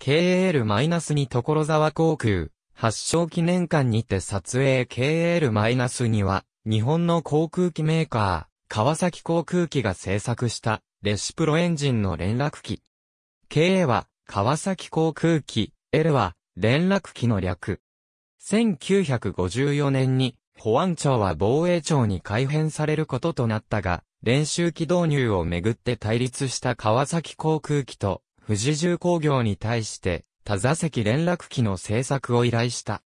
KL-2 所沢航空、発祥記念館にて撮影 KL-2 は、日本の航空機メーカー、川崎航空機が製作した、レシプロエンジンの連絡機。KA は、川崎航空機、L は、連絡機の略。1954年に、保安庁は防衛庁に改編されることとなったが、練習機導入をめぐって対立した川崎航空機と富士重工業に対して多座席連絡機の製作を依頼した。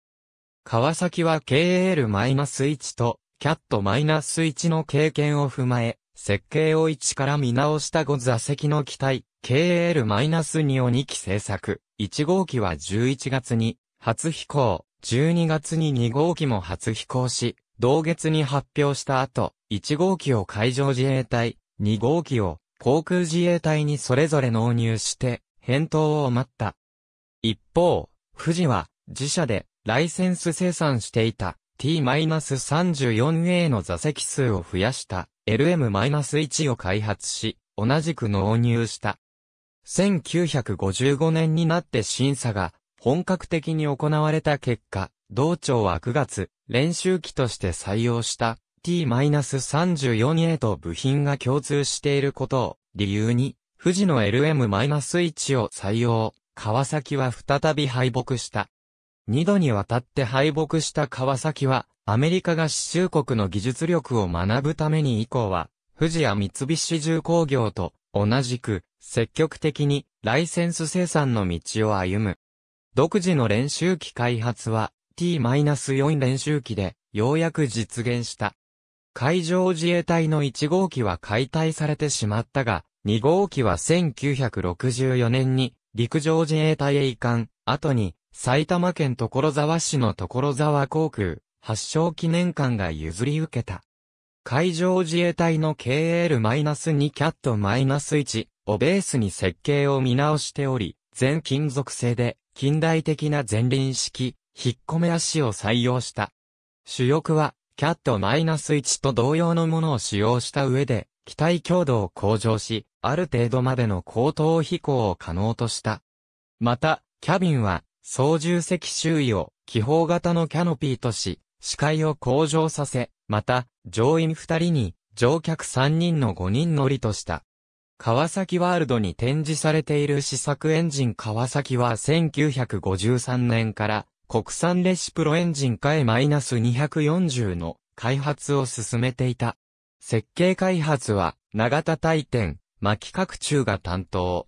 川崎は KL-1 と CAT-1 の経験を踏まえ、設計を1から見直した5座席の機体、KL-2 を2機製作。1号機は11月に初飛行、12月に2号機も初飛行し、同月に発表した後、1号機を海上自衛隊、2号機を航空自衛隊にそれぞれ納入して、返答を待った。一方、富士は、自社で、ライセンス生産していた、T-34A の座席数を増やした、LM-1 を開発し、同じく納入した。1955年になって審査が本格的に行われた結果、同庁は9月、練習機として採用した t 3 4 a と部品が共通していることを理由に、富士の LM-1 を採用、川崎は再び敗北した。二度にわたって敗北した川崎は、アメリカが支柱国の技術力を学ぶために以降は、富士や三菱重工業と同じく積極的にライセンス生産の道を歩む。独自の練習機開発は T-4 練習機でようやく実現した。海上自衛隊の1号機は解体されてしまったが、2号機は1964年に陸上自衛隊へ移管、後に埼玉県所沢市の所沢航空発祥記念館が譲り受けた。海上自衛隊の KL-2 キャット -1 をベースに設計を見直しており、全金属製で近代的な前輪式、引っ込め足を採用した。主翼はキイナス1と同様のものを使用した上で、機体強度を向上し、ある程度までの高等飛行を可能とした。また、キャビンは、操縦席周囲を気泡型のキャノピーとし、視界を向上させ、また、乗員2人に、乗客3人の5人乗りとした。川崎ワールドに展示されている試作エンジン川崎は1953年から国産レシプロエンジン化 E-240 の開発を進めていた。設計開発は長田大店、巻拡中が担当。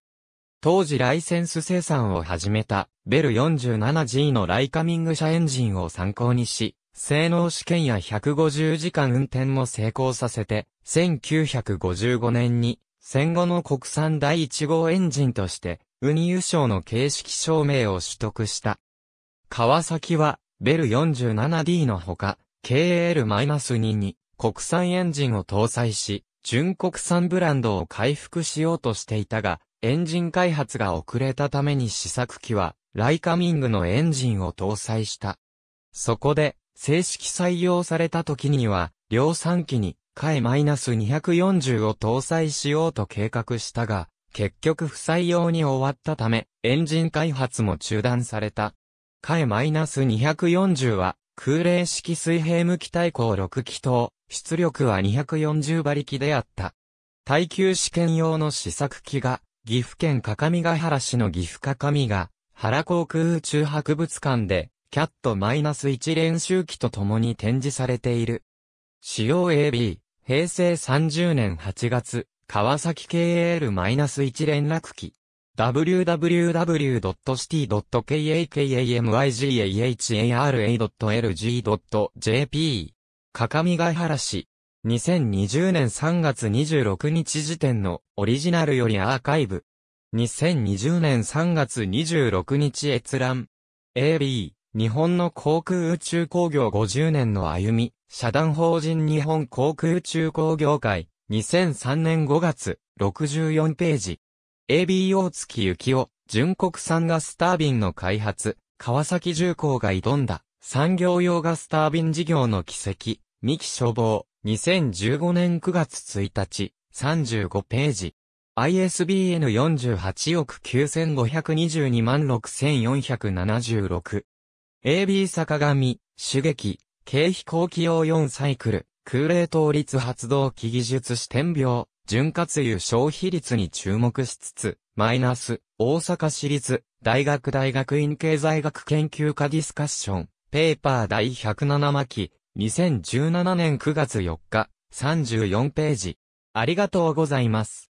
当時ライセンス生産を始めたベル 47G のライカミング車エンジンを参考にし、性能試験や150時間運転も成功させて、1955年に戦後の国産第1号エンジンとして、ウニ輸賞の形式証明を取得した。川崎は、ベル 47D のほか、KL-2 に国産エンジンを搭載し、純国産ブランドを回復しようとしていたが、エンジン開発が遅れたために試作機は、ライカミングのエンジンを搭載した。そこで、正式採用された時には、量産機に、カエ -240 を搭載しようと計画したが、結局不採用に終わったため、エンジン開発も中断された。下 -240 は、空冷式水平向き対抗6気筒、出力は240馬力であった。耐久試験用の試作機が、岐阜県各務原市の岐阜各務原航空宇宙博物館で、キャット -1 練習機と共に展示されている。使用 AB、平成30年8月、川崎 KL-1 連絡機。www.city.kakamigahara.lg.jp かかみがはら市2020年3月26日時点のオリジナルよりアーカイブ2020年3月26日閲覧 AB 日本の航空宇宙工業50年の歩み社団法人日本航空宇宙工業会2003年5月64ページ AB o 月幸を、純国産ガスタービンの開発、川崎重工が挑んだ、産業用ガスタービン事業の奇跡、三木処方、2015年9月1日、35ページ。ISBN 48億9522万6476。AB 坂上、主撃、軽飛行機用4サイクル、空冷凍率発動機技術視点病、潤滑油消費率に注目しつつ、マイナス、大阪市立、大学大学院経済学研究科ディスカッション、ペーパー第107巻、2017年9月4日、34ページ。ありがとうございます。